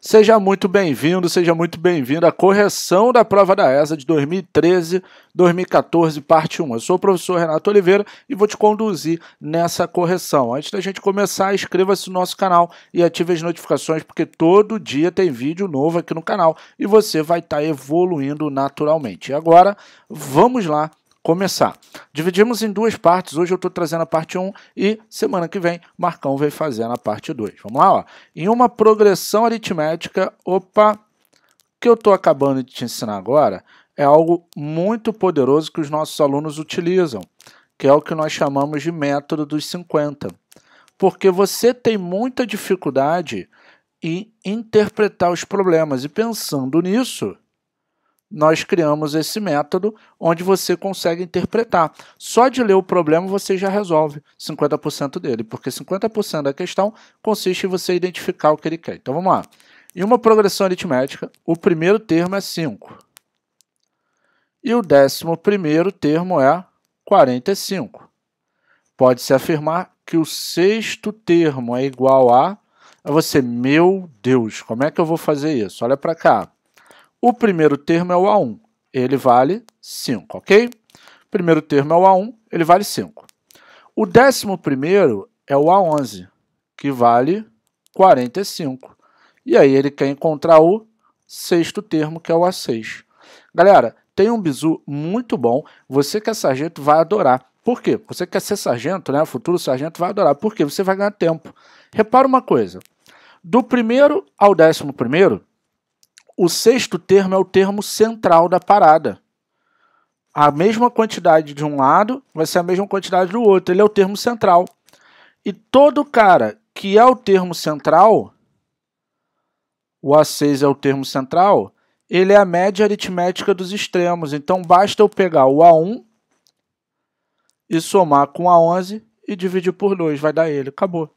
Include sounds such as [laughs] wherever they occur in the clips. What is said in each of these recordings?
Seja muito bem-vindo, seja muito bem-vinda à correção da prova da ESA de 2013, 2014, parte 1. Eu sou o professor Renato Oliveira e vou te conduzir nessa correção. Antes da gente começar, inscreva-se no nosso canal e ative as notificações, porque todo dia tem vídeo novo aqui no canal e você vai estar tá evoluindo naturalmente. E agora, vamos lá começar. Dividimos em duas partes. Hoje eu estou trazendo a parte 1 e semana que vem Marcão vai fazendo a parte 2. Vamos lá, ó. Em uma progressão aritmética, opa, o que eu estou acabando de te ensinar agora é algo muito poderoso que os nossos alunos utilizam, que é o que nós chamamos de método dos 50. Porque você tem muita dificuldade em interpretar os problemas e pensando nisso, nós criamos esse método onde você consegue interpretar. Só de ler o problema você já resolve 50% dele, porque 50% da questão consiste em você identificar o que ele quer. Então vamos lá. Em uma progressão aritmética, o primeiro termo é 5. E o décimo primeiro termo é 45. Pode-se afirmar que o sexto termo é igual a... É você, meu Deus, como é que eu vou fazer isso? Olha para cá. O primeiro termo é o A1, ele vale 5, ok? O primeiro termo é o A1, ele vale 5. O décimo primeiro é o A11, que vale 45. E aí ele quer encontrar o sexto termo, que é o A6. Galera, tem um bizu muito bom. Você que é sargento vai adorar. Por quê? Você quer ser sargento, né? Futuro sargento vai adorar. Por quê? Você vai ganhar tempo. Repara uma coisa. Do primeiro ao décimo primeiro, o sexto termo é o termo central da parada. A mesma quantidade de um lado vai ser a mesma quantidade do outro. Ele é o termo central. E todo cara que é o termo central, o A6 é o termo central, ele é a média aritmética dos extremos. Então basta eu pegar o A1 e somar com A11 e dividir por 2, vai dar ele. Acabou.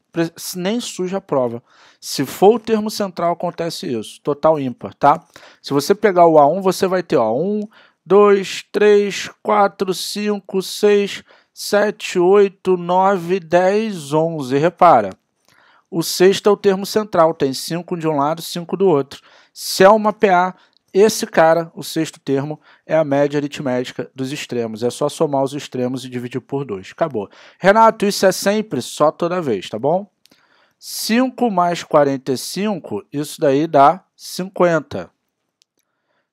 Nem suja a prova. Se for o termo central, acontece isso. Total ímpar, tá? Se você pegar o A1, você vai ter ó, 1, 2, 3, 4, 5, 6, 7, 8, 9, 10, 11. Repara. O sexto é o termo central, tem 5 de um lado, 5 do outro. Se é uma PA, esse cara, o sexto termo, é a média aritmética dos extremos. É só somar os extremos e dividir por 2. Acabou. Renato, isso é sempre só toda vez, tá bom? 5 mais 45, isso daí dá 50.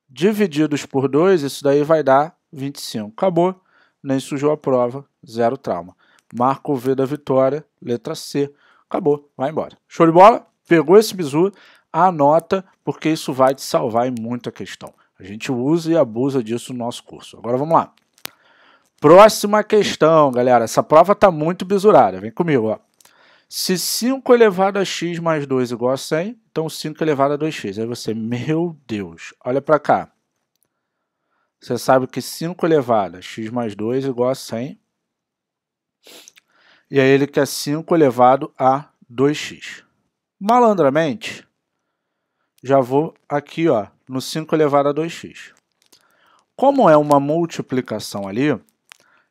Divididos por 2, isso daí vai dar 25. Acabou. Nem sujou a prova, zero trauma. Marco V da vitória, letra C. Acabou, vai embora. Show de bola? Pegou esse bizu, anota, porque isso vai te salvar em muita questão. A gente usa e abusa disso no nosso curso. Agora vamos lá. Próxima questão, galera. Essa prova está muito bizurada. Vem comigo, ó. Se 5 elevado a x mais 2 igual a 100, então 5 elevado a 2x. Aí você, meu Deus, olha para cá. Você sabe que 5 elevado a x mais 2 igual a 100. E aí ele quer 5 elevado a 2x. Malandramente, já vou aqui ó, no 5 elevado a 2x. Como é uma multiplicação ali,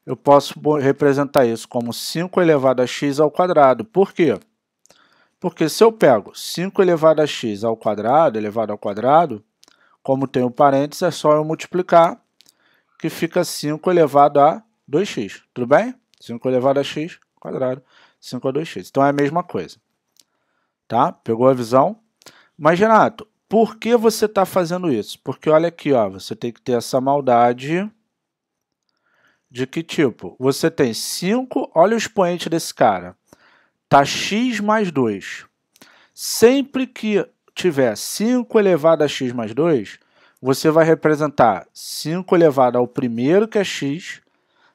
eu posso representar isso como 5 elevado a x ao quadrado. Por quê? Porque se eu pego 5 elevado a x ao quadrado, elevado ao quadrado, como tem o parênteses, é só eu multiplicar, que fica 5 elevado a 2x, tudo bem? 5 elevado a x ao quadrado, 5 a 2x. Então é a mesma coisa. Tá? Pegou a visão? Mas, Renato, por que você está fazendo isso? Porque olha aqui, ó, você tem que ter essa maldade de que tipo? Você tem 5, olha o expoente desse cara. Tá x mais 2. Sempre que tiver 5 elevado a x mais 2, você vai representar 5 elevado ao primeiro, que é x,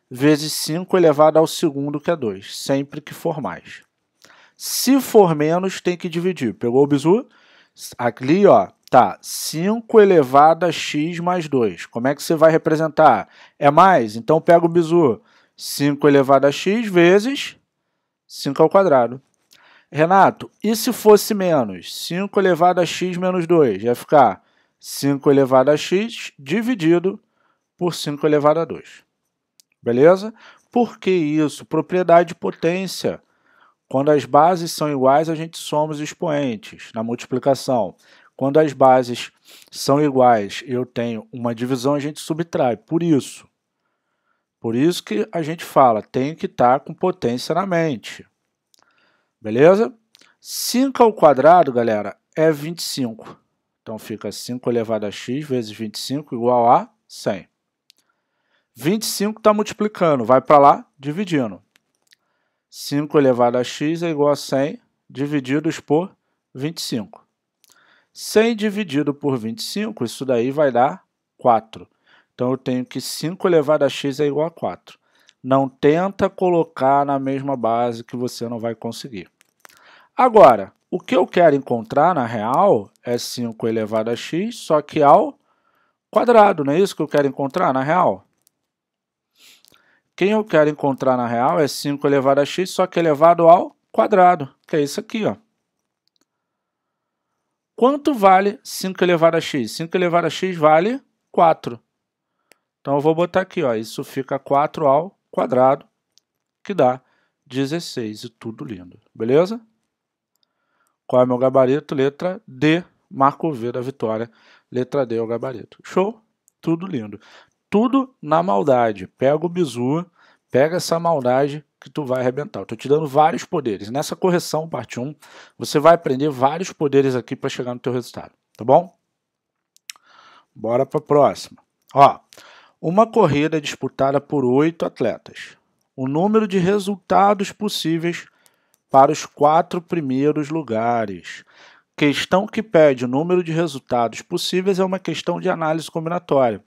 vezes 5 elevado ao segundo, que é 2, sempre que for mais. Se for menos, tem que dividir. Pegou o bizu? Ali, ó, tá 5 elevado a x mais 2. Como é que você vai representar? É mais? Então pega o bizu. 5 elevado a x vezes 5 ao quadrado. Renato, e se fosse menos? 5 elevado a x menos 2. Vai ficar 5 elevado a x dividido por 5 elevado a 2. Beleza? Por que isso? Propriedade de potência quando as bases são iguais, a gente soma os expoentes na multiplicação. Quando as bases são iguais, eu tenho uma divisão, a gente subtrai. Por isso, por isso que a gente fala, tem que estar tá com potência na mente. Beleza? 5 ao quadrado, galera, é 25. Então fica 5 elevado a x vezes 25 igual a 100. 25 está multiplicando, vai para lá dividindo. 5 elevado a x é igual a 100 divididos por 25. 100 dividido por 25, isso daí vai dar 4. Então, eu tenho que 5 elevado a x é igual a 4. Não tenta colocar na mesma base que você não vai conseguir. Agora, o que eu quero encontrar na real é 5 elevado a x, só que ao quadrado, não é isso que eu quero encontrar na real? Quem eu quero encontrar na real é 5 elevado a x, só que elevado ao quadrado, que é isso aqui, ó. Quanto vale 5 elevado a x? 5 elevado a x vale 4. Então eu vou botar aqui, ó, isso fica 4 ao quadrado, que dá 16 e tudo lindo, beleza? Qual é meu gabarito? Letra D, marco V da vitória, letra D é o gabarito. Show? Tudo lindo tudo na maldade. Pega o bizu, pega essa maldade que tu vai arrebentar. Estou te dando vários poderes. Nessa correção, parte 1, você vai aprender vários poderes aqui para chegar no teu resultado, tá bom? Bora para a próxima. Ó, uma corrida disputada por oito atletas. O número de resultados possíveis para os quatro primeiros lugares. Questão que pede o número de resultados possíveis é uma questão de análise combinatória.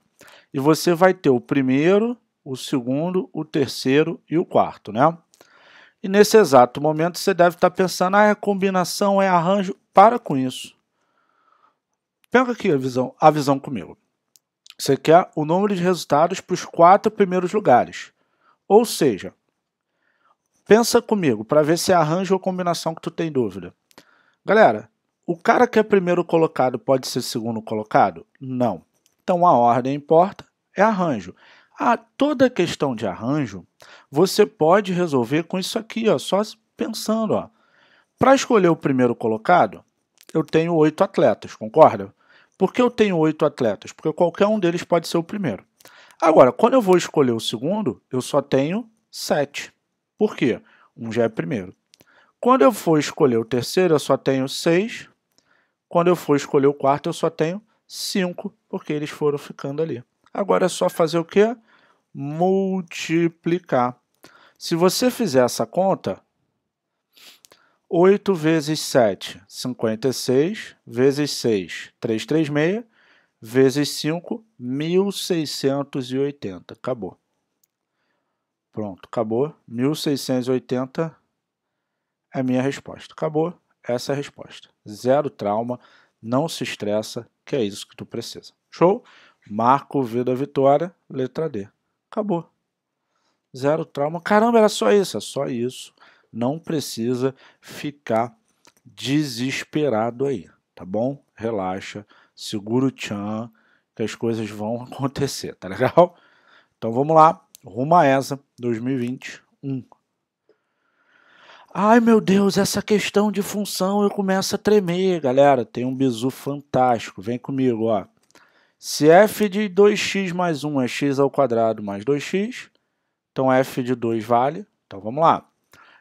E você vai ter o primeiro, o segundo, o terceiro e o quarto, né? E nesse exato momento você deve estar pensando, ah, é combinação, é arranjo, para com isso. Pega aqui a visão, a visão comigo. Você quer o número de resultados para os quatro primeiros lugares. Ou seja, pensa comigo para ver se é arranjo ou combinação que tu tem dúvida. Galera, o cara que é primeiro colocado pode ser segundo colocado? Não. Então a ordem importa é arranjo. Ah, toda questão de arranjo você pode resolver com isso aqui, ó, só pensando. Ó. Para escolher o primeiro colocado, eu tenho oito atletas, concorda? Por que eu tenho oito atletas? Porque qualquer um deles pode ser o primeiro. Agora, quando eu vou escolher o segundo, eu só tenho sete. Por quê? Um já é primeiro. Quando eu for escolher o terceiro, eu só tenho seis. Quando eu for escolher o quarto, eu só tenho 5, porque eles foram ficando ali. Agora é só fazer o que? Multiplicar. Se você fizer essa conta, 8 vezes 7, 56, vezes 6, 336, vezes 5, 1680. Acabou. Pronto, acabou. 1680 é a minha resposta. Acabou. Essa é a resposta. Zero trauma não se estressa, que é isso que tu precisa. Show? Marco o V da vitória, letra D. Acabou. Zero trauma. Caramba, era só isso, é só isso. Não precisa ficar desesperado aí, tá bom? Relaxa, segura o tchan, que as coisas vão [laughs] acontecer, tá legal? Então vamos lá, rumo a essa 2021. Ai meu Deus, essa questão de função eu começo a tremer, galera. Tem um bizu fantástico. Vem comigo, ó. Se f de 2x mais 1 é x ao quadrado mais 2x, então f de 2 vale. Então vamos lá.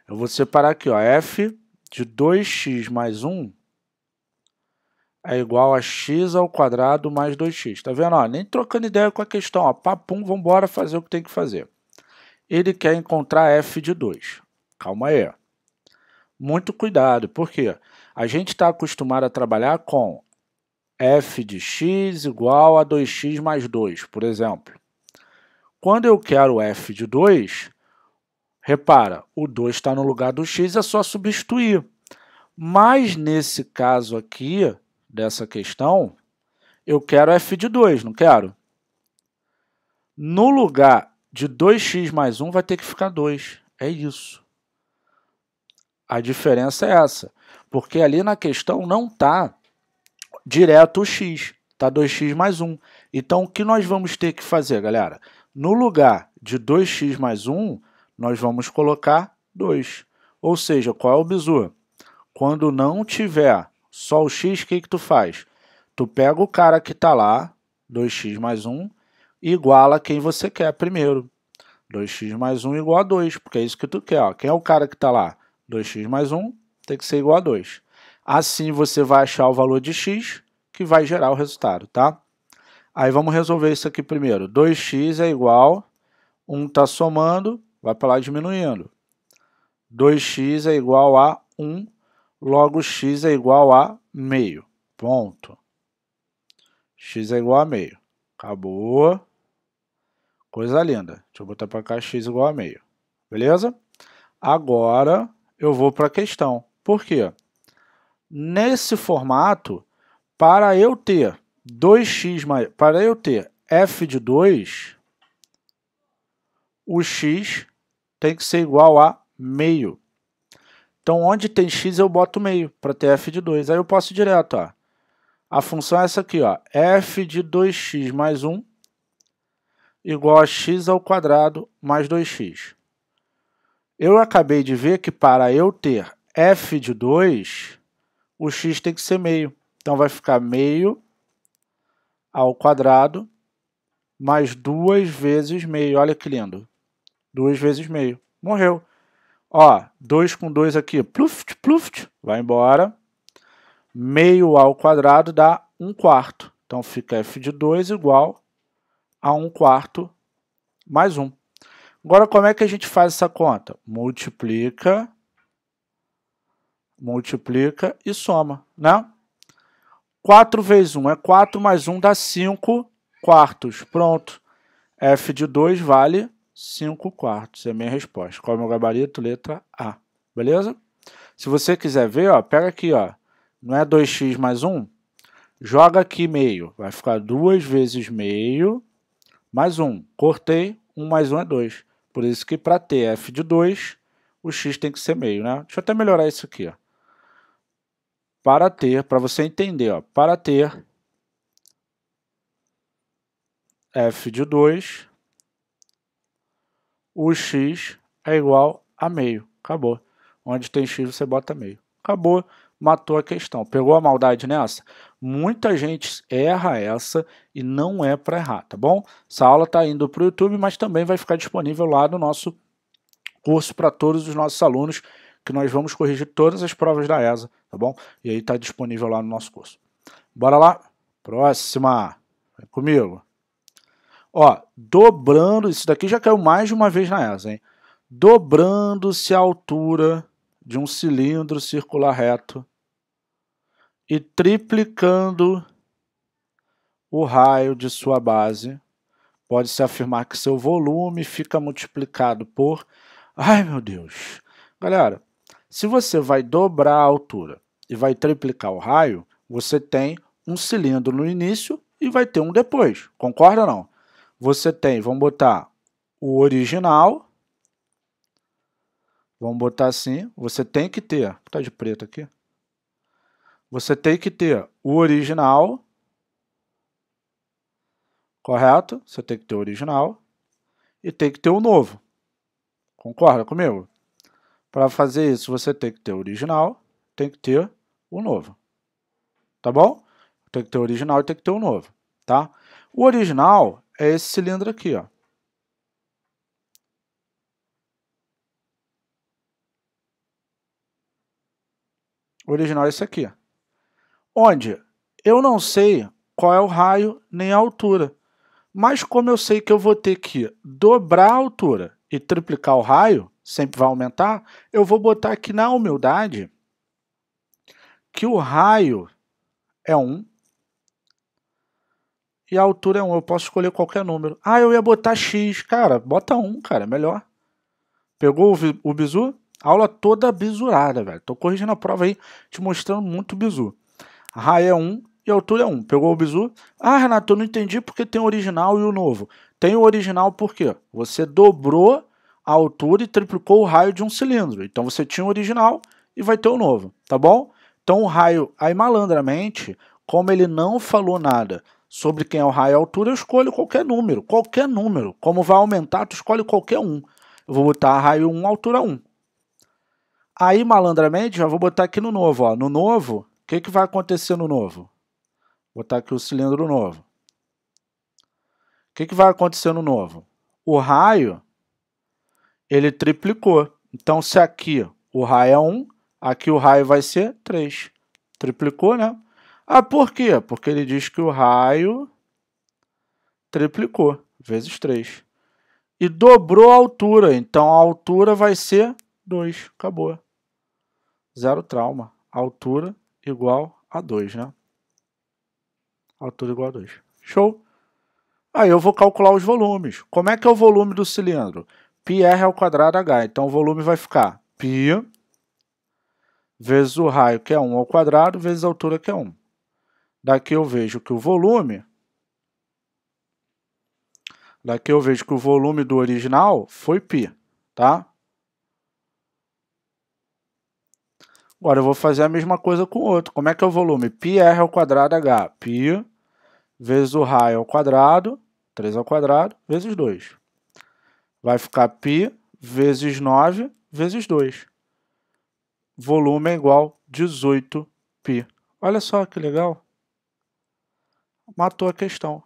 Eu vou separar aqui, ó, f de 2x mais 1 é igual a x ao quadrado mais 2x. Tá vendo? Ó, nem trocando ideia com a questão. Ó, papum, vamos embora fazer o que tem que fazer. Ele quer encontrar f de 2. Calma aí muito cuidado, porque a gente está acostumado a trabalhar com f de x igual a 2x mais 2, por exemplo. Quando eu quero f de 2, repara, o 2 está no lugar do x, é só substituir. Mas nesse caso aqui, dessa questão, eu quero f de 2, não quero? No lugar de 2x mais 1 vai ter que ficar 2. É isso. A diferença é essa, porque ali na questão não está direto o x, está 2x mais 1. Então, o que nós vamos ter que fazer, galera? No lugar de 2x mais 1, nós vamos colocar 2. Ou seja, qual é o bizu? Quando não tiver só o x, o que, que tu faz? Tu pega o cara que está lá, 2x mais 1, iguala quem você quer primeiro. 2x mais 1 igual a 2, porque é isso que tu quer. Ó. Quem é o cara que está lá? 2x mais 1 tem que ser igual a 2. Assim você vai achar o valor de x que vai gerar o resultado, tá? Aí vamos resolver isso aqui primeiro. 2x é igual, 1 está somando, vai para lá diminuindo. 2x é igual a 1, logo x é igual a meio. Ponto. x é igual a meio. Acabou. Coisa linda. Deixa eu botar para cá x é igual a meio. Beleza? Agora, eu vou para a questão. Por quê? Nesse formato, para eu ter 2x mais, para eu ter f de 2, o x tem que ser igual a meio. Então, onde tem x, eu boto meio para ter f de 2. Aí eu posso ir direto. Ó. A função é essa aqui, ó, f de 2x mais 1 igual a x ao quadrado mais 2x. Eu acabei de ver que para eu ter f de 2, o x tem que ser meio. Então vai ficar meio ao quadrado mais 2 vezes meio. Olha que lindo. 2 vezes meio. Morreu. Ó, 2 com 2 aqui, pluft, pluft, vai embora. Meio ao quadrado dá 1 um quarto. Então fica f de 2 igual a 1 um quarto mais 1. Um. Agora, como é que a gente faz essa conta? Multiplica, multiplica e soma, né? 4 vezes 1 é 4, mais 1 dá 5 quartos. Pronto. F de 2 vale 5 quartos. É a minha resposta. Qual é o meu gabarito? Letra A. Beleza? Se você quiser ver, ó, pega aqui, ó. Não é 2x mais 1? Joga aqui meio. Vai ficar 2 vezes meio mais 1. Cortei. 1 mais 1 é 2. Por isso que para ter f de 2, o x tem que ser meio, né? Deixa eu até melhorar isso aqui, ó. Para ter, para você entender, ó, para ter f de 2, o x é igual a meio. Acabou. Onde tem x, você bota meio. Acabou, matou a questão. Pegou a maldade nessa? Muita gente erra essa e não é para errar, tá bom? Essa aula está indo para o YouTube, mas também vai ficar disponível lá no nosso curso para todos os nossos alunos, que nós vamos corrigir todas as provas da ESA, tá bom? E aí está disponível lá no nosso curso. Bora lá? Próxima. Vem comigo. Ó, dobrando, isso daqui já caiu mais de uma vez na ESA, hein? Dobrando-se a altura de um cilindro circular reto e triplicando o raio de sua base, pode-se afirmar que seu volume fica multiplicado por. Ai meu Deus! Galera, se você vai dobrar a altura e vai triplicar o raio, você tem um cilindro no início e vai ter um depois. Concorda ou não? Você tem, vamos botar o original. Vamos botar assim. Você tem que ter. Tá de preto aqui você tem que ter o original, correto? Você tem que ter o original e tem que ter o novo. Concorda comigo? Para fazer isso, você tem que ter o original, tem que ter o novo. Tá bom? Tem que ter o original e tem que ter o novo, tá? O original é esse cilindro aqui, ó. O original é esse aqui, ó onde eu não sei qual é o raio nem a altura. Mas como eu sei que eu vou ter que dobrar a altura e triplicar o raio, sempre vai aumentar, eu vou botar aqui na humildade que o raio é 1 e a altura é 1. Eu posso escolher qualquer número. Ah, eu ia botar x. Cara, bota 1, cara, é melhor. Pegou o, o bizu? Aula toda bizurada, velho. Tô corrigindo a prova aí, te mostrando muito bizu raio é 1 e altura é 1. Pegou o bizu? Ah, Renato, eu não entendi porque tem o original e o novo. Tem o original porque você dobrou a altura e triplicou o raio de um cilindro. Então você tinha o original e vai ter o novo, tá bom? Então o raio, aí malandramente, como ele não falou nada sobre quem é o raio e a altura, eu escolho qualquer número, qualquer número. Como vai aumentar, tu escolhe qualquer um. Eu vou botar raio 1, altura 1. Aí malandramente, já vou botar aqui no novo, ó. No novo, o que, que vai acontecer no novo? Vou botar aqui o cilindro novo. O que, que vai acontecer no novo? O raio, ele triplicou. Então, se aqui o raio é 1, aqui o raio vai ser 3. Triplicou, né? Ah, por quê? Porque ele diz que o raio triplicou, vezes 3. E dobrou a altura, então a altura vai ser 2. Acabou. Zero trauma. Altura igual a 2, né? Altura igual a 2. Show? Aí eu vou calcular os volumes. Como é que é o volume do cilindro? πr ao quadrado h. Então o volume vai ficar π vezes o raio, que é 1 ao quadrado, vezes a altura, que é 1. Daqui eu vejo que o volume Daqui eu vejo que o volume do original foi π, tá? Agora eu vou fazer a mesma coisa com o outro. Como é que é o volume? πr ao quadrado h. π vezes o raio ao quadrado, 3 ao quadrado, vezes 2. Vai ficar π vezes 9 vezes 2. Volume é igual 18π. Olha só que legal. Matou a questão.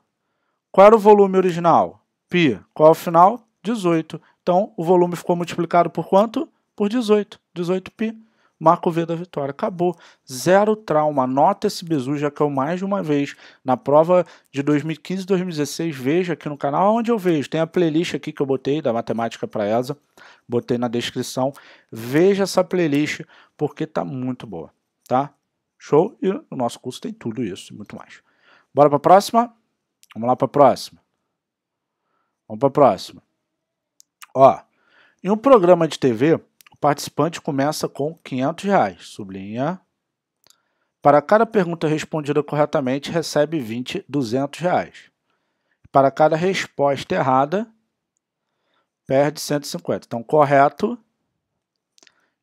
Qual era o volume original? π. Qual é o final? 18. Então, o volume ficou multiplicado por quanto? Por 18. 18π. Marco V da vitória. Acabou. Zero trauma. Anota esse bizu, já que eu mais de uma vez, na prova de 2015 e 2016, veja aqui no canal onde eu vejo. Tem a playlist aqui que eu botei da matemática para essa. Botei na descrição. Veja essa playlist, porque tá muito boa. Tá? Show? E o nosso curso tem tudo isso e muito mais. Bora para a próxima? Vamos lá para a próxima. Vamos para a próxima. Ó, em um programa de TV, participante começa com 500 reais. Sublinha. Para cada pergunta respondida corretamente, recebe 20, 200 reais. Para cada resposta errada, perde 150. Então, correto,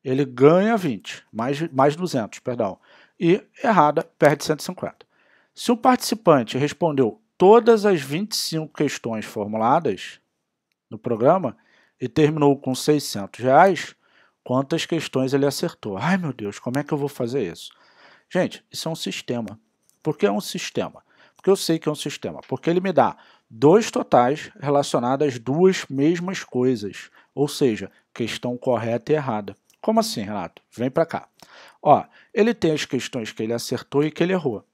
ele ganha 20, mais, mais 200, perdão. E errada, perde 150. Se o participante respondeu todas as 25 questões formuladas no programa e terminou com 600 reais, quantas questões ele acertou. Ai meu Deus, como é que eu vou fazer isso? Gente, isso é um sistema. Por que é um sistema? Porque eu sei que é um sistema. Porque ele me dá dois totais relacionados às duas mesmas coisas. Ou seja, questão correta e errada. Como assim, Renato? Vem para cá. Ó, ele tem as questões que ele acertou e que ele errou.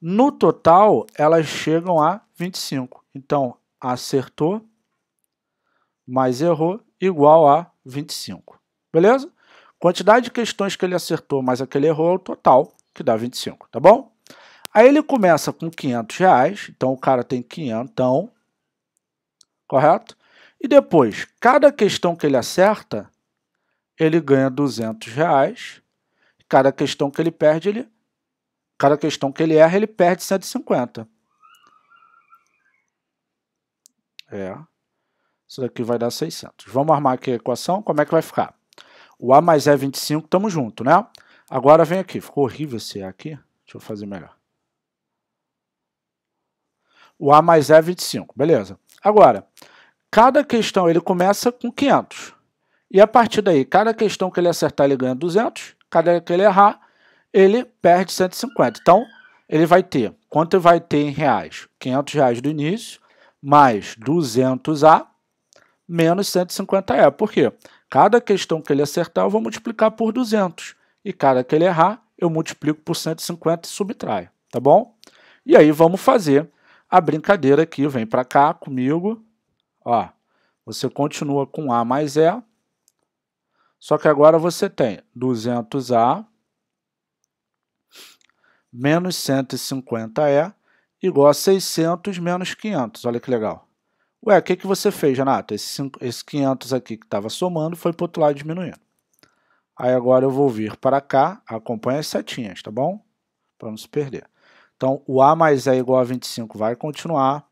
No total, elas chegam a 25. Então, acertou mais errou igual a 25. Beleza? Quantidade de questões que ele acertou, mais aquele errou, é o total, que dá 25, tá bom? Aí ele começa com 500 reais, então o cara tem 500, então, correto? E depois, cada questão que ele acerta, ele ganha 200 reais. Cada questão que ele perde, ele, cada questão que ele erra, ele perde 150. É. Isso daqui vai dar 600. Vamos armar aqui a equação. Como é que vai ficar? O A mais E é 25, tamo junto, né? Agora vem aqui, ficou horrível esse A aqui. Deixa eu fazer melhor. O A mais E é 25, beleza. Agora, cada questão ele começa com 500. E a partir daí, cada questão que ele acertar, ele ganha 200. Cada que ele errar, ele perde 150. Então, ele vai ter, quanto vai ter em reais? 500 reais do início, mais 200A, menos 150E. Por quê? Cada questão que ele acertar, eu vou multiplicar por 200. E cada que ele errar, eu multiplico por 150 e subtraio, tá bom? E aí vamos fazer a brincadeira aqui. Vem para cá comigo. Ó, você continua com A mais E. Só que agora você tem 200A menos 150E igual a 600 menos 500. Olha que legal. Ué, o que, que você fez, Renato? Esse, esse 500 aqui que estava somando foi para o outro lado diminuindo. Aí agora eu vou vir para cá, acompanha as setinhas, tá bom? Para não se perder. Então, o A mais E é igual a 25 vai continuar,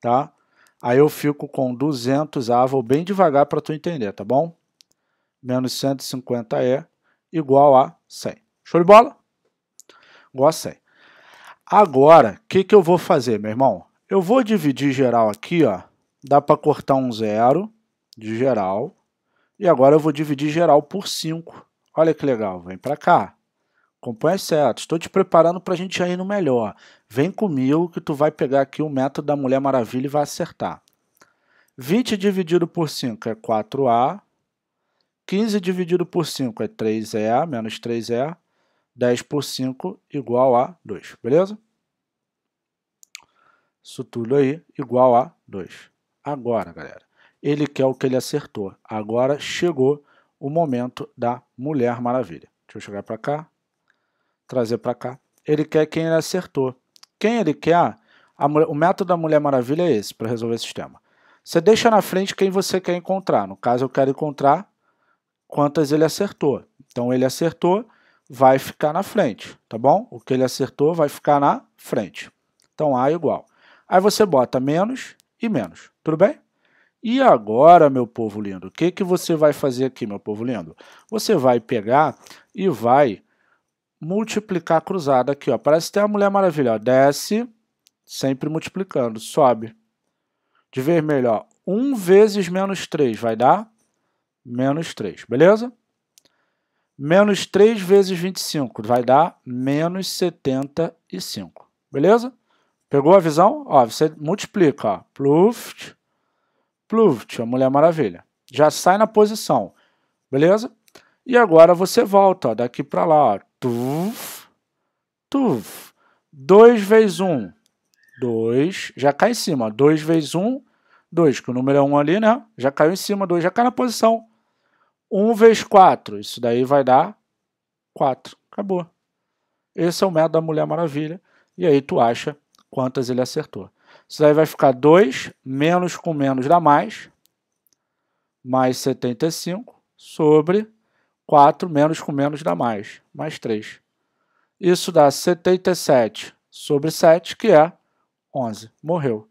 tá? Aí eu fico com 200A, vou bem devagar para tu entender, tá bom? Menos 150E igual a 100. Show de bola? Igual a 100. Agora, o que, que eu vou fazer, meu irmão? Eu vou dividir geral aqui, ó. Dá para cortar um zero de geral. E agora eu vou dividir geral por 5. Olha que legal, vem para cá. Acompanha certo. Estou te preparando para a gente ir no melhor. Vem comigo que tu vai pegar aqui o método da Mulher Maravilha e vai acertar. 20 dividido por 5 é 4A. 15 dividido por 5 é 3E, menos 3E. 10 por 5 igual a 2, beleza? Isso tudo aí igual a 2. Agora, galera, ele quer o que ele acertou. Agora chegou o momento da Mulher Maravilha. Deixa eu chegar para cá, trazer para cá. Ele quer quem ele acertou. Quem ele quer, mulher, o método da Mulher Maravilha é esse, para resolver esse sistema. Você deixa na frente quem você quer encontrar. No caso, eu quero encontrar quantas ele acertou. Então, ele acertou, vai ficar na frente, tá bom? O que ele acertou vai ficar na frente. Então, A é igual Aí você bota menos e menos, tudo bem? E agora, meu povo lindo, o que, que você vai fazer aqui, meu povo lindo? Você vai pegar e vai multiplicar a cruzada aqui, ó. Parece ter a Mulher Maravilha, ó. Desce, sempre multiplicando, sobe. De vermelho, ó. 1 vezes menos 3 vai dar menos 3, beleza? Menos 3 vezes 25 vai dar menos 75, beleza? Pegou a visão? Ó, você multiplica, ó. Pluft, pluft, a Mulher Maravilha. Já sai na posição, beleza? E agora você volta, ó, daqui para lá, ó. Tuf, tuf. 2 vezes 1, um, 2. Já cai em cima, 2 vezes 1, um, 2. Que o número é 1 um ali, né? Já caiu em cima, 2. Já cai na posição. 1 um vezes 4. Isso daí vai dar 4. Acabou. Esse é o método da Mulher Maravilha. E aí tu acha quantas ele acertou. Isso daí vai ficar 2 menos com menos dá mais, mais 75 sobre 4 menos com menos dá mais, mais 3. Isso dá 77 sobre 7, que é 11. Morreu.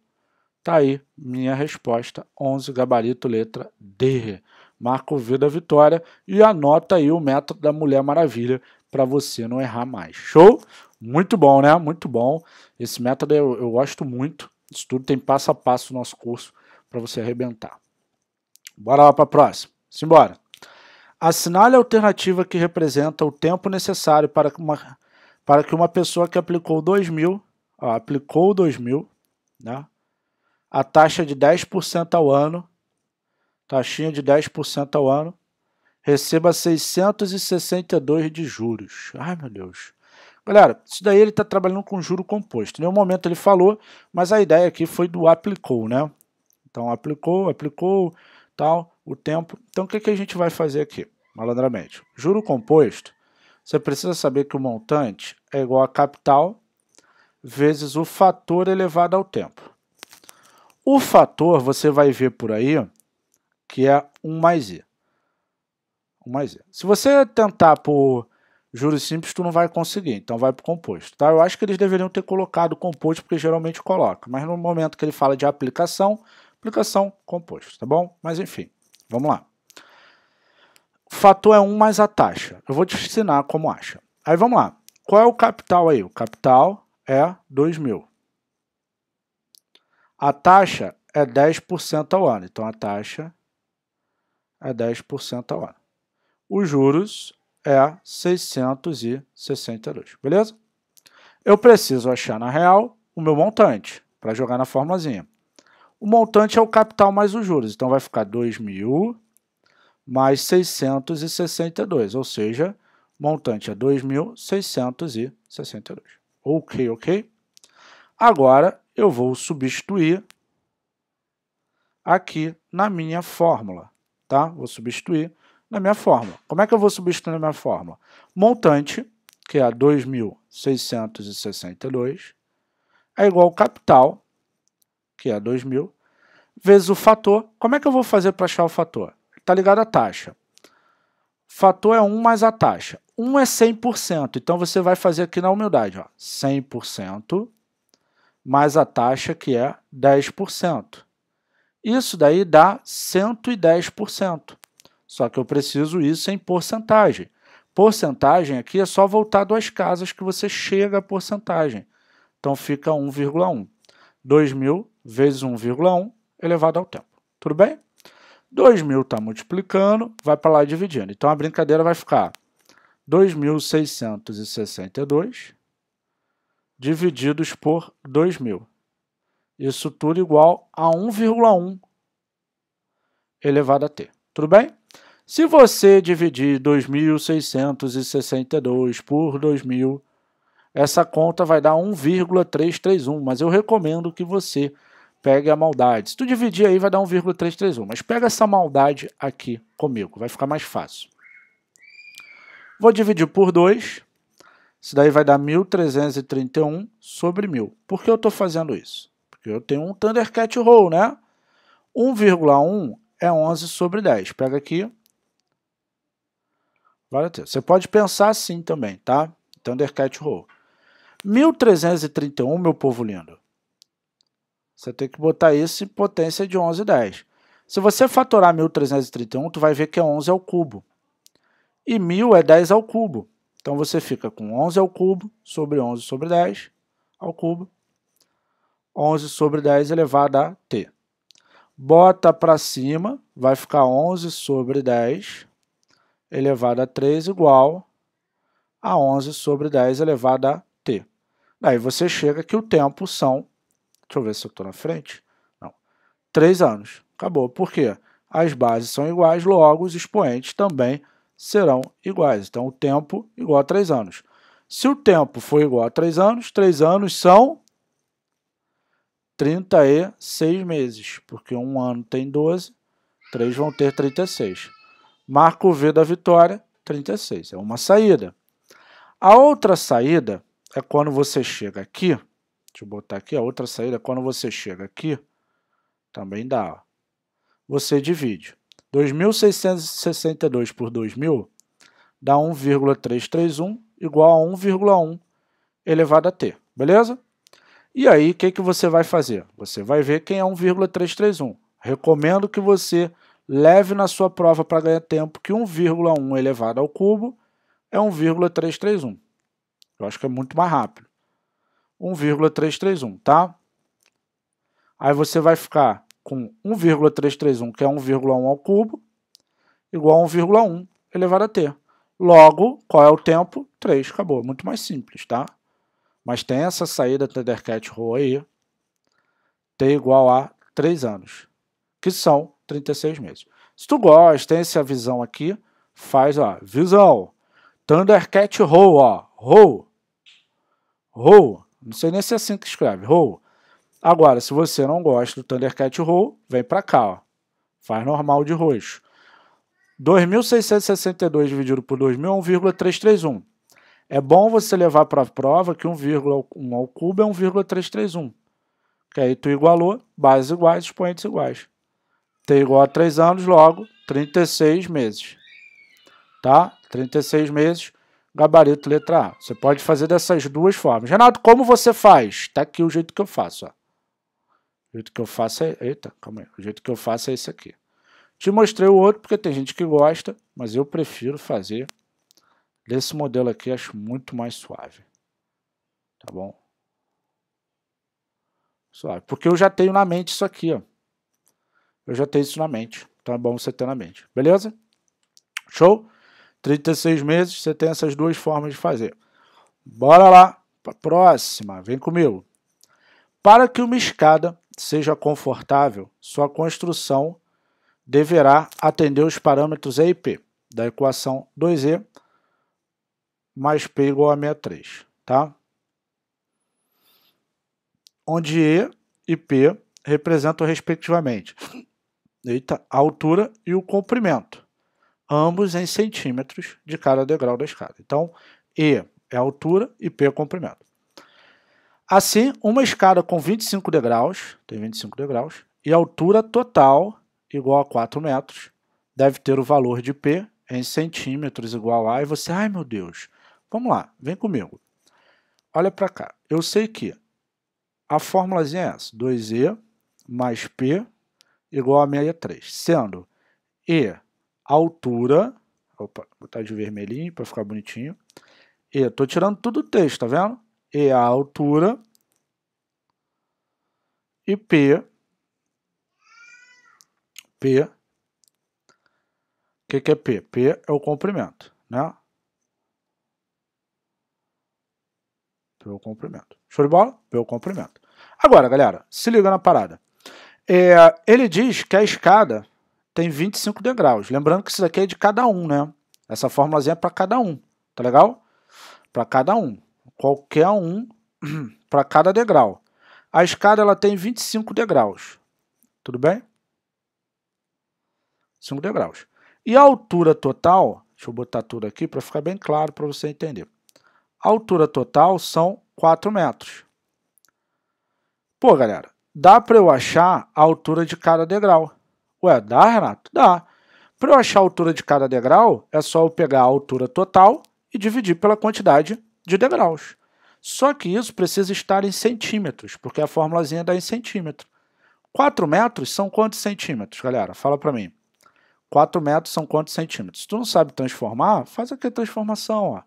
Tá aí minha resposta, 11, gabarito, letra D. Marco V da vitória e anota aí o método da Mulher Maravilha para você não errar mais. Show? Muito bom, né? Muito bom. Esse método eu, eu gosto muito. Isso tudo tem passo a passo no nosso curso para você arrebentar. Bora lá para a próxima. Simbora. Assinale a alternativa que representa o tempo necessário para que uma, para que uma pessoa que aplicou 2 mil, ó, aplicou 2 mil, né? a taxa de 10% ao ano, taxinha de 10% ao ano, receba 662 de juros. Ai, meu Deus. Galera, isso daí ele está trabalhando com juro composto. Em nenhum momento ele falou, mas a ideia aqui foi do aplicou, né? Então, aplicou, aplicou, tal, o tempo. Então, o que, que a gente vai fazer aqui, malandramente? Juro composto, você precisa saber que o montante é igual a capital vezes o fator elevado ao tempo. O fator, você vai ver por aí, que é 1 mais i se você tentar por juros simples, tu não vai conseguir, então vai para composto. Tá? Eu acho que eles deveriam ter colocado composto, porque geralmente coloca, mas no momento que ele fala de aplicação, aplicação composto, tá bom? Mas enfim, vamos lá. O fator é 1 mais a taxa. Eu vou te ensinar como acha. Aí vamos lá. Qual é o capital aí? O capital é 2 mil. A taxa é 10% ao ano. Então a taxa é 10% ao ano os juros é 662, beleza? Eu preciso achar na real o meu montante para jogar na formulazinha. O montante é o capital mais os juros, então vai ficar 2.000 mais 662, ou seja, montante é 2.662. Ok, ok? Agora eu vou substituir aqui na minha fórmula, tá? Vou substituir na minha fórmula. Como é que eu vou substituir na minha fórmula? Montante, que é 2.662, é igual ao capital, que é 2.000, vezes o fator. Como é que eu vou fazer para achar o fator? Está ligado à taxa. Fator é 1 mais a taxa. 1 é 100%, então você vai fazer aqui na humildade, ó, 100% mais a taxa que é 10%. Isso daí dá 110%. Só que eu preciso isso em porcentagem. Porcentagem aqui é só voltado às casas que você chega a porcentagem. Então fica 1,1. 2.000 vezes 1,1 elevado ao tempo. Tudo bem? 2.000 está multiplicando, vai para lá dividindo. Então a brincadeira vai ficar 2.662 divididos por 2.000. Isso tudo igual a 1,1 elevado a t. Tudo bem? Se você dividir 2.662 por 2.000, essa conta vai dar 1,331, mas eu recomendo que você pegue a maldade. Se tu dividir aí, vai dar 1,331, mas pega essa maldade aqui comigo, vai ficar mais fácil. Vou dividir por 2, isso daí vai dar 1.331 sobre 1.000. Por que eu estou fazendo isso? Porque eu tenho um Thundercat Roll, né? 1,1 é 11 sobre 10. Pega aqui, Glória a Você pode pensar assim também, tá? Thundercat Roll. 1331, meu povo lindo. Você tem que botar isso em potência de 11 e 10. Se você fatorar 1331, você vai ver que é 11 ao cubo. E 1000 é 10 ao cubo. Então você fica com 11 ao cubo sobre 11 sobre 10 ao cubo. 11 sobre 10 elevado a t. Bota para cima, vai ficar 11 sobre 10 elevado a 3 igual a 11 sobre 10 elevado a t. Daí você chega que o tempo são, deixa eu ver se eu estou na frente, não, 3 anos. Acabou. Por quê? As bases são iguais, logo os expoentes também serão iguais. Então, o tempo igual a 3 anos. Se o tempo for igual a 3 anos, 3 anos são 36 meses, porque um ano tem 12, 3 vão ter 36. Marco V da vitória, 36. É uma saída. A outra saída é quando você chega aqui. Deixa eu botar aqui. A outra saída é quando você chega aqui. Também dá. Ó. Você divide. 2.662 por 2.000 dá 1,331 igual a 1,1 elevado a t. Beleza? E aí, o que, que você vai fazer? Você vai ver quem é 1,331. Recomendo que você leve na sua prova para ganhar tempo que 1,1 elevado ao cubo é 1,331. Eu acho que é muito mais rápido. 1,331, tá? Aí você vai ficar com 1,331, que é 1,1 ao cubo, igual a 1,1 elevado a t. Logo, qual é o tempo? 3, acabou. É muito mais simples, tá? Mas tem essa saída Thundercat Row aí, t igual a 3 anos, que são 36 meses. Se tu gosta, tem essa visão aqui, faz, ó, visão. Thundercat Roll, ó, Roll, Roll. Não sei nem se é assim que escreve, Roll. Agora, se você não gosta do Thundercat Roll, vem para cá, ó. Faz normal de roxo. 2.662 dividido por 2.000 é três 1,331. É bom você levar para a prova que um ao cubo é 1,331. Que aí tu igualou, bases iguais, expoentes iguais. T igual a 3 anos, logo 36 meses. Tá? 36 meses, gabarito letra A. Você pode fazer dessas duas formas. Renato, como você faz? Tá aqui o jeito que eu faço, ó. O jeito que eu faço é... Eita, calma aí. O jeito que eu faço é esse aqui. Te mostrei o outro porque tem gente que gosta, mas eu prefiro fazer desse modelo aqui, acho muito mais suave. Tá bom? Suave. Porque eu já tenho na mente isso aqui, ó eu já tenho isso na mente. Então é bom você ter na mente. Beleza? Show? 36 meses, você tem essas duas formas de fazer. Bora lá para próxima. Vem comigo. Para que uma escada seja confortável, sua construção deverá atender os parâmetros E e P da equação 2E mais P igual a 63, tá? Onde E e P representam respectivamente eita, a altura e o comprimento, ambos em centímetros de cada degrau da escada. Então, E é altura e P é comprimento. Assim, uma escada com 25 degraus, tem 25 degraus, e altura total igual a 4 metros, deve ter o valor de P em centímetros igual a, e você, ai meu Deus, vamos lá, vem comigo. Olha para cá, eu sei que a fórmula é essa, 2E mais P igual a 63, sendo E a altura, opa, botar de vermelhinho para ficar bonitinho, E, estou tirando tudo o texto, tá vendo? E a altura e P, P, o que, que é P? P é o comprimento, né? P é o comprimento. Show de bola? P é o comprimento. Agora, galera, se liga na parada. É, ele diz que a escada tem 25 degraus. Lembrando que isso daqui é de cada um, né? Essa formulazinha é para cada um, tá legal? Para cada um, qualquer um [clears throat] para cada degrau. A escada ela tem 25 degraus. Tudo bem? 5 degraus. E a altura total, deixa eu botar tudo aqui para ficar bem claro para você entender. A altura total são 4 metros. Pô, galera, dá para eu achar a altura de cada degrau. Ué, dá, Renato? Dá. Para eu achar a altura de cada degrau, é só eu pegar a altura total e dividir pela quantidade de degraus. Só que isso precisa estar em centímetros, porque a formulazinha dá em centímetro. 4 metros são quantos centímetros, galera? Fala para mim. 4 metros são quantos centímetros? Se tu não sabe transformar, faz aqui a transformação. Ó.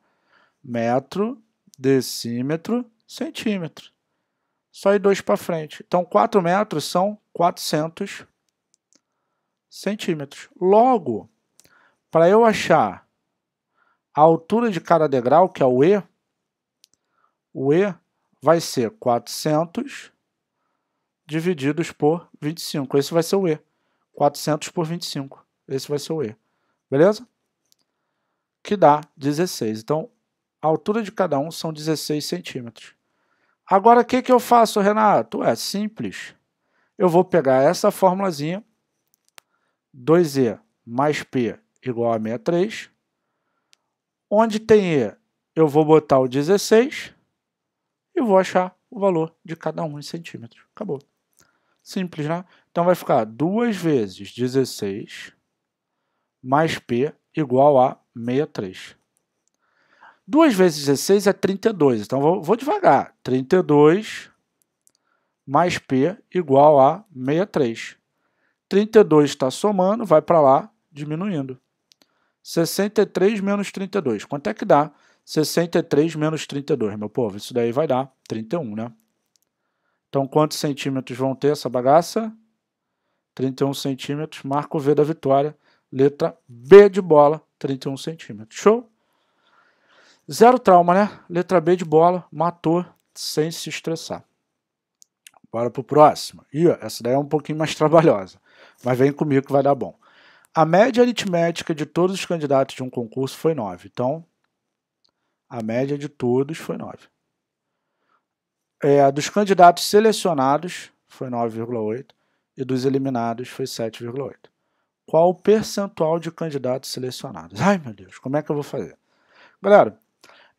Metro, decímetro, centímetro só ir 2 para frente. Então, 4 metros são 400 centímetros. Logo, para eu achar a altura de cada degrau, que é o E, o E vai ser 400 divididos por 25. Esse vai ser o E. 400 por 25. Esse vai ser o E. Beleza? Que dá 16. Então, a altura de cada um são 16 centímetros. Agora, o que, que eu faço, Renato? É simples. Eu vou pegar essa formulazinha, 2E mais P igual a 63. Onde tem E, eu vou botar o 16 e vou achar o valor de cada um em centímetros. Acabou. Simples, né? Então vai ficar 2 vezes 16 mais P igual a 63. 2 vezes 16 é 32. Então, vou, vou devagar. 32 mais P igual a 63. 32 está somando, vai para lá, diminuindo. 63 menos 32. Quanto é que dá? 63 menos 32, meu povo. Isso daí vai dar 31, né? Então, quantos centímetros vão ter essa bagaça? 31 centímetros. Marco V da vitória. Letra B de bola, 31 centímetros. Show? Zero trauma, né? Letra B de bola, matou sem se estressar. Bora pro próximo. E essa daí é um pouquinho mais trabalhosa, mas vem comigo que vai dar bom. A média aritmética de todos os candidatos de um concurso foi 9. Então, a média de todos foi 9. É, dos candidatos selecionados foi 9,8 e dos eliminados foi 7,8. Qual o percentual de candidatos selecionados? Ai, meu Deus, como é que eu vou fazer? Galera,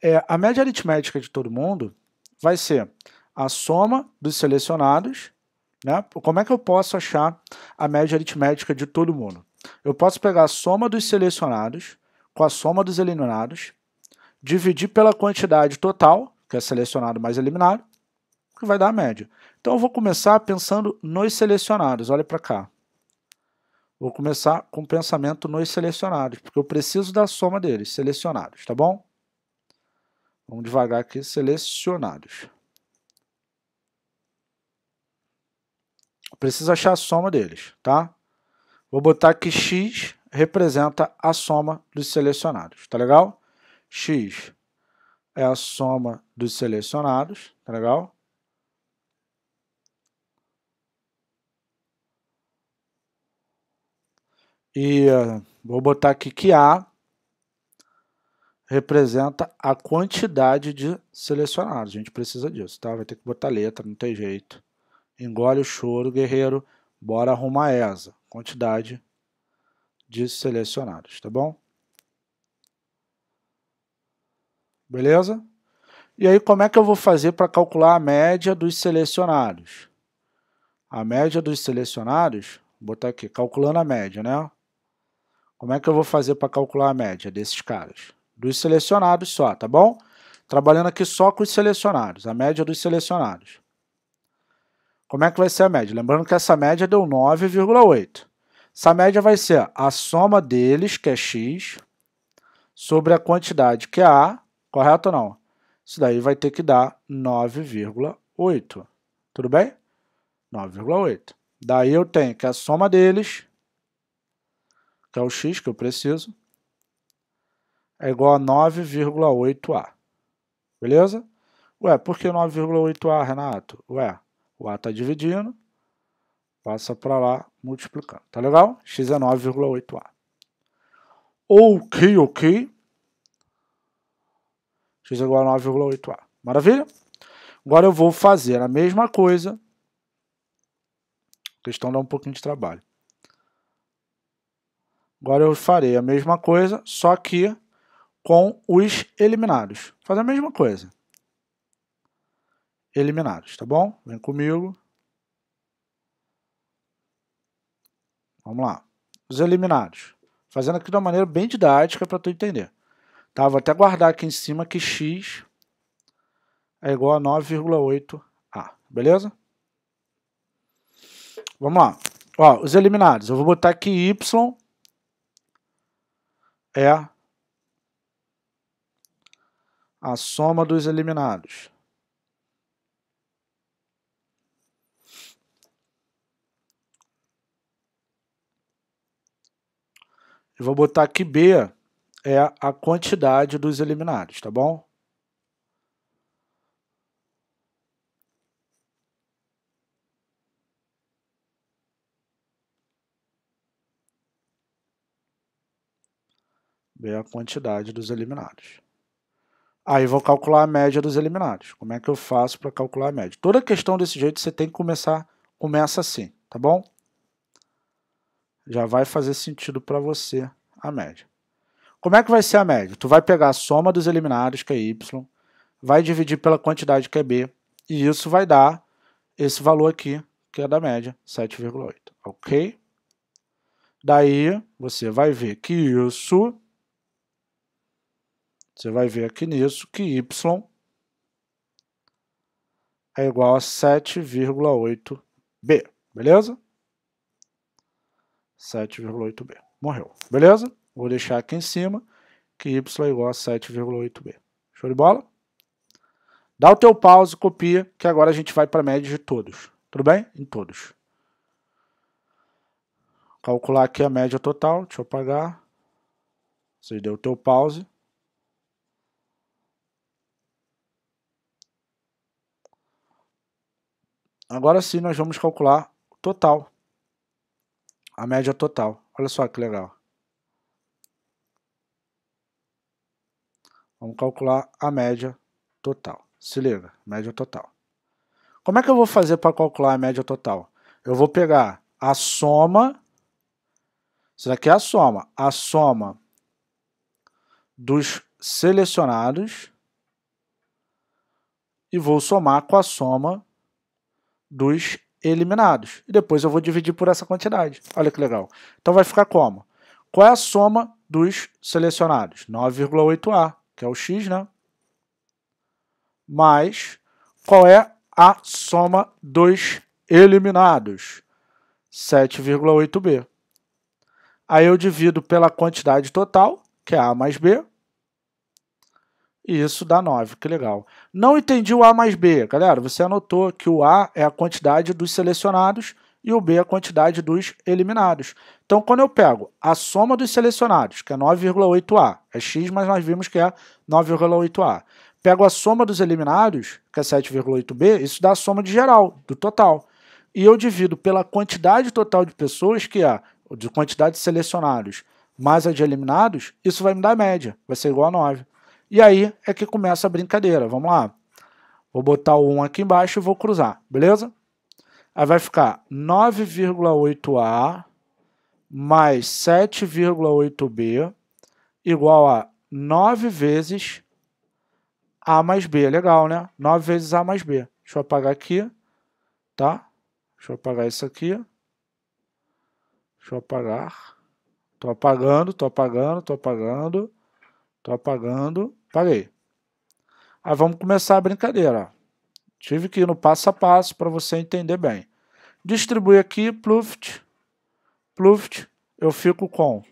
é, a média aritmética de todo mundo vai ser a soma dos selecionados. Né? Como é que eu posso achar a média aritmética de todo mundo? Eu posso pegar a soma dos selecionados com a soma dos eliminados, dividir pela quantidade total, que é selecionado mais eliminado, que vai dar a média. Então eu vou começar pensando nos selecionados, olha para cá. Vou começar com o pensamento nos selecionados, porque eu preciso da soma deles, selecionados, tá bom? Vamos devagar aqui, selecionados. Preciso achar a soma deles, tá? Vou botar que x representa a soma dos selecionados, tá legal? x é a soma dos selecionados, tá legal? E uh, vou botar aqui que A representa a quantidade de selecionados. A gente precisa disso, tá? Vai ter que botar letra, não tem jeito. Engole o choro, guerreiro. Bora arrumar essa. Quantidade de selecionados, tá bom? Beleza? E aí, como é que eu vou fazer para calcular a média dos selecionados? A média dos selecionados, vou botar aqui, calculando a média, né? Como é que eu vou fazer para calcular a média desses caras? dos selecionados só, tá bom? Trabalhando aqui só com os selecionados, a média dos selecionados. Como é que vai ser a média? Lembrando que essa média deu 9,8. Essa média vai ser a soma deles, que é x, sobre a quantidade, que é a, correto ou não? Isso daí vai ter que dar 9,8. Tudo bem? 9,8. Daí eu tenho que a soma deles, que é o x que eu preciso, é igual a 9,8A. Beleza? Ué, por que 9,8A, Renato? Ué, o A está dividindo, passa para lá multiplicando. Tá legal? X é 9,8A. Ok, ok. X é igual a 9,8A. Maravilha? Agora eu vou fazer a mesma coisa. A questão dá um pouquinho de trabalho. Agora eu farei a mesma coisa, só que com os eliminados. fazer a mesma coisa. Eliminados, tá bom? Vem comigo. Vamos lá. Os eliminados. Fazendo aqui de uma maneira bem didática para tu entender. Tá, vou até guardar aqui em cima que x é igual a 9,8a. Beleza? Vamos lá. Ó, os eliminados. Eu vou botar aqui y é a soma dos eliminados. Eu vou botar aqui B é a quantidade dos eliminados, tá bom? B é a quantidade dos eliminados. Aí vou calcular a média dos eliminados. Como é que eu faço para calcular a média? Toda questão desse jeito você tem que começar, começa assim, tá bom? Já vai fazer sentido para você a média. Como é que vai ser a média? Tu vai pegar a soma dos eliminados, que é y, vai dividir pela quantidade, que é b, e isso vai dar esse valor aqui, que é da média, 7,8, ok? Daí, você vai ver que isso você vai ver aqui nisso que y é igual a 7,8b, beleza? 7,8b, morreu, beleza? Vou deixar aqui em cima que y é igual a 7,8b. Show de bola? Dá o teu pause, copia, que agora a gente vai para a média de todos. Tudo bem? Em todos. Calcular aqui a média total, deixa eu apagar. Você deu o teu pause. Agora sim nós vamos calcular total. A média total. Olha só que legal. Vamos calcular a média total. Se liga, média total. Como é que eu vou fazer para calcular a média total? Eu vou pegar a soma, isso aqui é a soma, a soma dos selecionados e vou somar com a soma dos eliminados. E depois eu vou dividir por essa quantidade. Olha que legal. Então vai ficar como? Qual é a soma dos selecionados? 9,8A, que é o x, né? Mais qual é a soma dos eliminados? 7,8B. Aí eu divido pela quantidade total, que é A mais B, e isso dá 9, que legal. Não entendi o A mais B. Galera, você anotou que o A é a quantidade dos selecionados e o B é a quantidade dos eliminados. Então, quando eu pego a soma dos selecionados, que é 9,8A, é X, mas nós vimos que é 9,8A. Pego a soma dos eliminados, que é 7,8B, isso dá a soma de geral, do total. E eu divido pela quantidade total de pessoas, que é de quantidade de selecionados mais a de eliminados, isso vai me dar a média, vai ser igual a 9. E aí é que começa a brincadeira. Vamos lá. Vou botar o 1 aqui embaixo e vou cruzar, beleza? Aí vai ficar 9,8A mais 7,8B igual a 9 vezes A mais B. É legal, né? 9 vezes A mais B. Deixa eu apagar aqui, tá? Deixa eu apagar isso aqui. Deixa eu apagar. Tô apagando, tô apagando, tô apagando, tô apagando. Paguei. Aí vamos começar a brincadeira. Tive que ir no passo a passo para você entender bem. Distribui aqui, pluft, pluft, eu fico com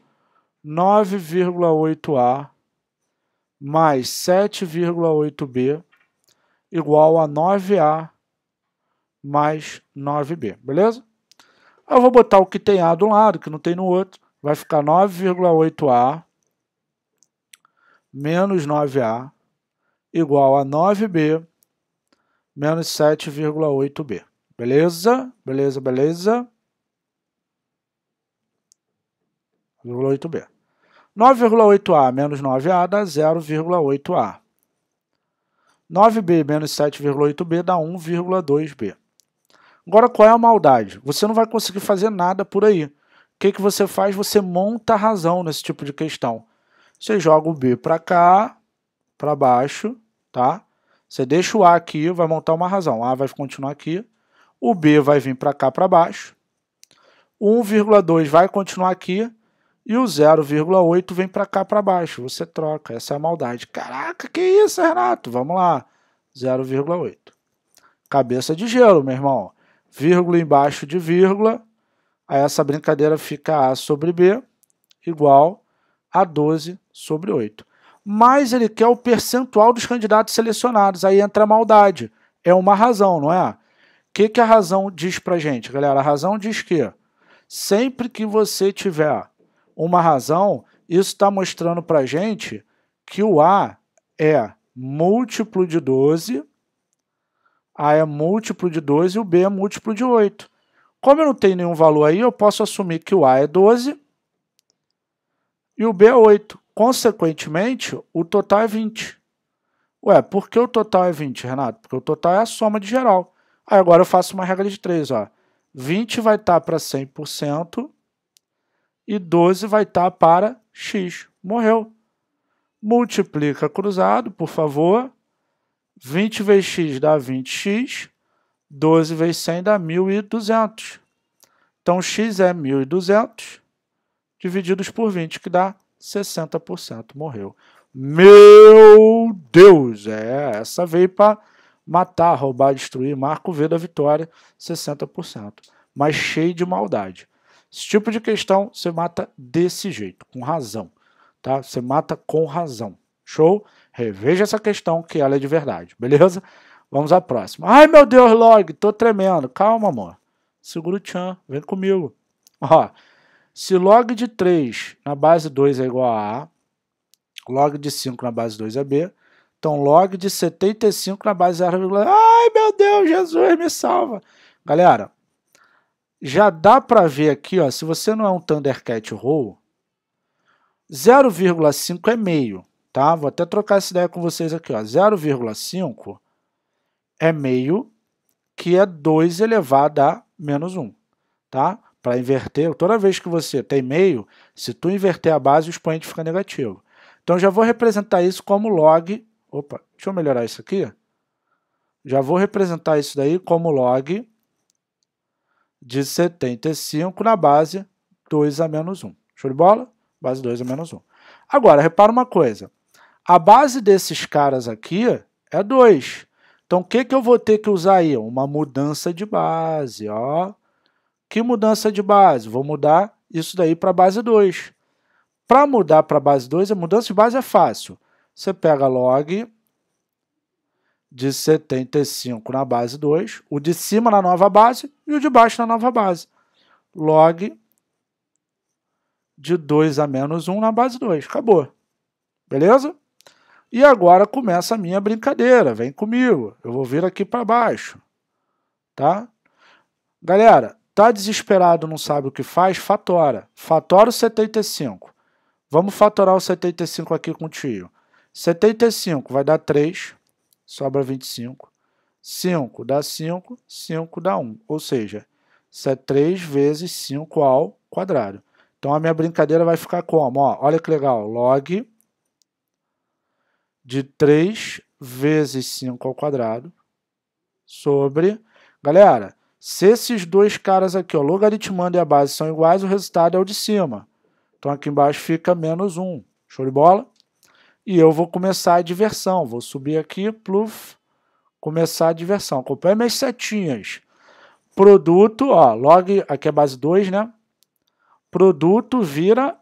9,8A mais 7,8B igual a 9A mais 9B, beleza? Eu vou botar o que tem A do lado, que não tem no outro. Vai ficar 9,8A menos 9A igual a 9B menos 7,8B. Beleza? Beleza, beleza? 0,8B. 9,8A menos 9A dá 0,8A. 9B menos 7,8B dá 1,2B. Agora, qual é a maldade? Você não vai conseguir fazer nada por aí. O que, que você faz? Você monta a razão nesse tipo de questão você joga o B para cá, para baixo, tá? Você deixa o A aqui, vai montar uma razão. A vai continuar aqui, o B vai vir para cá, para baixo, 1,2 vai continuar aqui, e o 0,8 vem para cá, para baixo. Você troca, essa é a maldade. Caraca, que isso, Renato? Vamos lá, 0,8. Cabeça de gelo, meu irmão. Vírgula embaixo de vírgula, aí essa brincadeira fica A sobre B igual a 12 sobre 8. Mas ele quer o percentual dos candidatos selecionados. Aí entra a maldade. É uma razão, não é? O que, que a razão diz para gente, galera? A razão diz que sempre que você tiver uma razão, isso está mostrando para gente que o A é múltiplo de 12, A é múltiplo de 12 e o B é múltiplo de 8. Como eu não tenho nenhum valor aí, eu posso assumir que o A é 12 e o B é 8. Consequentemente, o total é 20. Ué, por que o total é 20, Renato? Porque o total é a soma de geral. Aí agora eu faço uma regra de 3, ó. 20 vai estar tá para 100% e 12 vai estar tá para x. Morreu. Multiplica cruzado, por favor. 20 vezes x dá 20x, 12 vezes 100 dá 1.200. Então, x é 1.200 divididos por 20, que dá 60%. Morreu. Meu Deus! É, essa veio para matar, roubar, destruir. Marco V da vitória, 60%. Mas cheio de maldade. Esse tipo de questão você mata desse jeito, com razão. Tá? Você mata com razão. Show? Reveja essa questão que ela é de verdade, beleza? Vamos à próxima. Ai meu Deus, log, tô tremendo. Calma, amor. Segura o tchan, vem comigo. Ó, se log de 3 na base 2 é igual a A, log de 5 na base 2 é B, então log de 75 na base 0, ai meu Deus, Jesus me salva. Galera, já dá para ver aqui, ó, se você não é um Thundercat roll, 0,5 é meio, tá? Vou até trocar essa ideia com vocês aqui, ó. 0,5 é meio, que é 2 elevado a menos 1, tá? tá? para inverter, toda vez que você tem meio, se tu inverter a base, o expoente fica negativo. Então já vou representar isso como log, opa, deixa eu melhorar isso aqui. Já vou representar isso daí como log de 75 na base 2 a menos 1. Show de bola? Base 2 a menos 1. Agora, repara uma coisa. A base desses caras aqui é 2. Então, o que, que eu vou ter que usar aí? Uma mudança de base, ó. Que mudança de base? Vou mudar isso daí para a base 2. Para mudar para a base 2, a mudança de base é fácil. Você pega log de 75 na base 2, o de cima na nova base e o de baixo na nova base. Log de 2 a menos 1 na base 2. Acabou. Beleza? E agora começa a minha brincadeira. Vem comigo. Eu vou vir aqui para baixo. Tá? Galera, Tá desesperado, não sabe o que faz? Fatora. Fatora o 75. Vamos fatorar o 75 aqui com o tio. 75 vai dar 3, sobra 25. 5 dá 5, 5 dá 1. Ou seja, isso é 3 vezes 5 ao quadrado. Então a minha brincadeira vai ficar como? Ó, olha que legal. Log de 3 vezes 5 ao quadrado sobre... Galera, se esses dois caras aqui, o logaritmando e a base são iguais, o resultado é o de cima. Então aqui embaixo fica menos 1. Show de bola? E eu vou começar a diversão. Vou subir aqui, pluf, começar a diversão. Acompanhe minhas setinhas. Produto, ó, log, aqui é base 2, né? Produto vira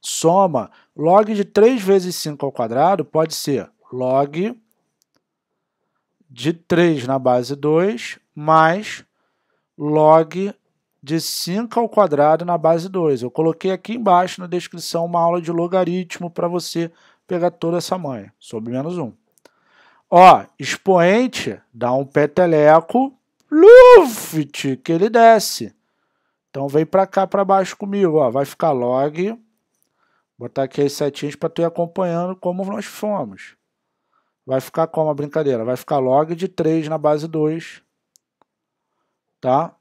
soma. Log de 3 vezes 5 ao quadrado pode ser log de 3 na base 2 mais log de 5 ao quadrado na base 2. Eu coloquei aqui embaixo na descrição uma aula de logaritmo para você pegar toda essa manha, sobre menos 1. Ó, expoente dá um peteleco, luft, que ele desce. Então vem para cá, para baixo comigo, ó, vai ficar log, botar aqui as setinhas para tu ir acompanhando como nós fomos. Vai ficar como a brincadeira? Vai ficar log de 3 na base 2, tá?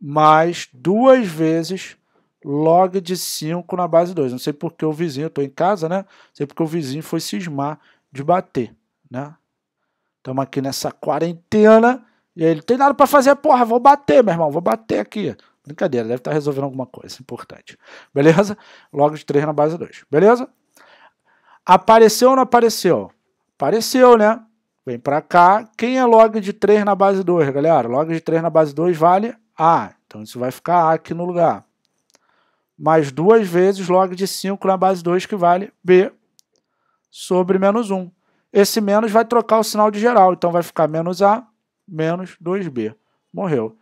Mais duas vezes log de 5 na base 2. Não sei porque o vizinho, eu tô em casa, né? Não sei porque o vizinho foi cismar de bater, né? Estamos aqui nessa quarentena e ele tem nada para fazer, porra, vou bater, meu irmão, vou bater aqui. Brincadeira, deve estar tá resolvendo alguma coisa importante. Beleza? Log de 3 na base 2. Beleza? Apareceu ou não apareceu? Apareceu, né? Vem para cá. Quem é log de 3 na base 2, galera? Log de 3 na base 2 vale A. Então isso vai ficar A aqui no lugar. Mais duas vezes log de 5 na base 2, que vale B sobre menos 1. Esse menos vai trocar o sinal de geral. Então vai ficar menos A menos 2B. Morreu.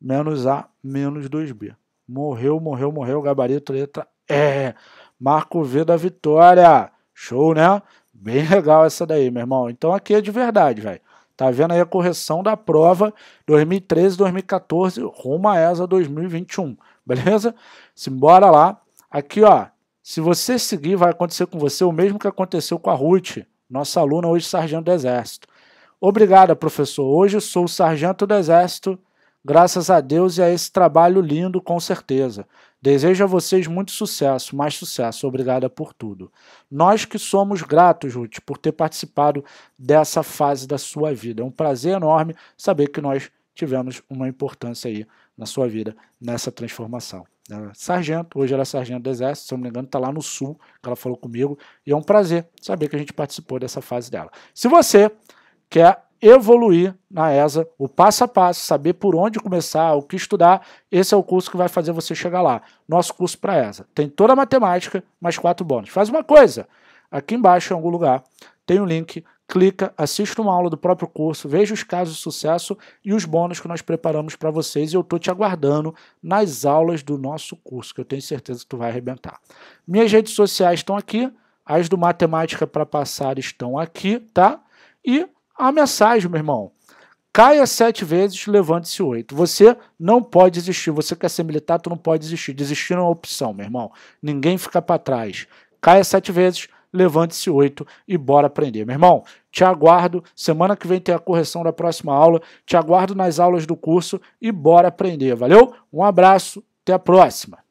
Menos A menos 2B. Morreu, morreu, morreu. Gabarito letra É. Marco V da vitória. Show, né? Bem legal essa daí, meu irmão. Então aqui é de verdade, velho. Tá vendo aí a correção da prova 2013-2014 rumo a ESA 2021, beleza? Simbora lá. Aqui, ó, se você seguir, vai acontecer com você o mesmo que aconteceu com a Ruth, nossa aluna hoje sargento do Exército. Obrigada, professor. Hoje sou sargento do Exército Graças a Deus e a esse trabalho lindo, com certeza. Desejo a vocês muito sucesso, mais sucesso. Obrigada por tudo. Nós que somos gratos, Ruth, por ter participado dessa fase da sua vida. É um prazer enorme saber que nós tivemos uma importância aí na sua vida, nessa transformação. É sargento, hoje ela é sargento do Exército, se eu não me engano, está lá no Sul, que ela falou comigo, e é um prazer saber que a gente participou dessa fase dela. Se você quer evoluir na ESA, o passo a passo, saber por onde começar, o que estudar, esse é o curso que vai fazer você chegar lá. Nosso curso para ESA. Tem toda a matemática, mais quatro bônus. Faz uma coisa, aqui embaixo em algum lugar tem um link, clica, assista uma aula do próprio curso, veja os casos de sucesso e os bônus que nós preparamos para vocês e eu estou te aguardando nas aulas do nosso curso, que eu tenho certeza que tu vai arrebentar. Minhas redes sociais estão aqui, as do Matemática para Passar estão aqui, tá? E a mensagem, meu irmão. Caia sete vezes, levante-se oito. Você não pode desistir. Você quer ser militar, tu não pode desistir. Desistir não é uma opção, meu irmão. Ninguém fica para trás. Caia sete vezes, levante-se oito e bora aprender. Meu irmão, te aguardo. Semana que vem tem a correção da próxima aula. Te aguardo nas aulas do curso e bora aprender. Valeu? Um abraço, até a próxima.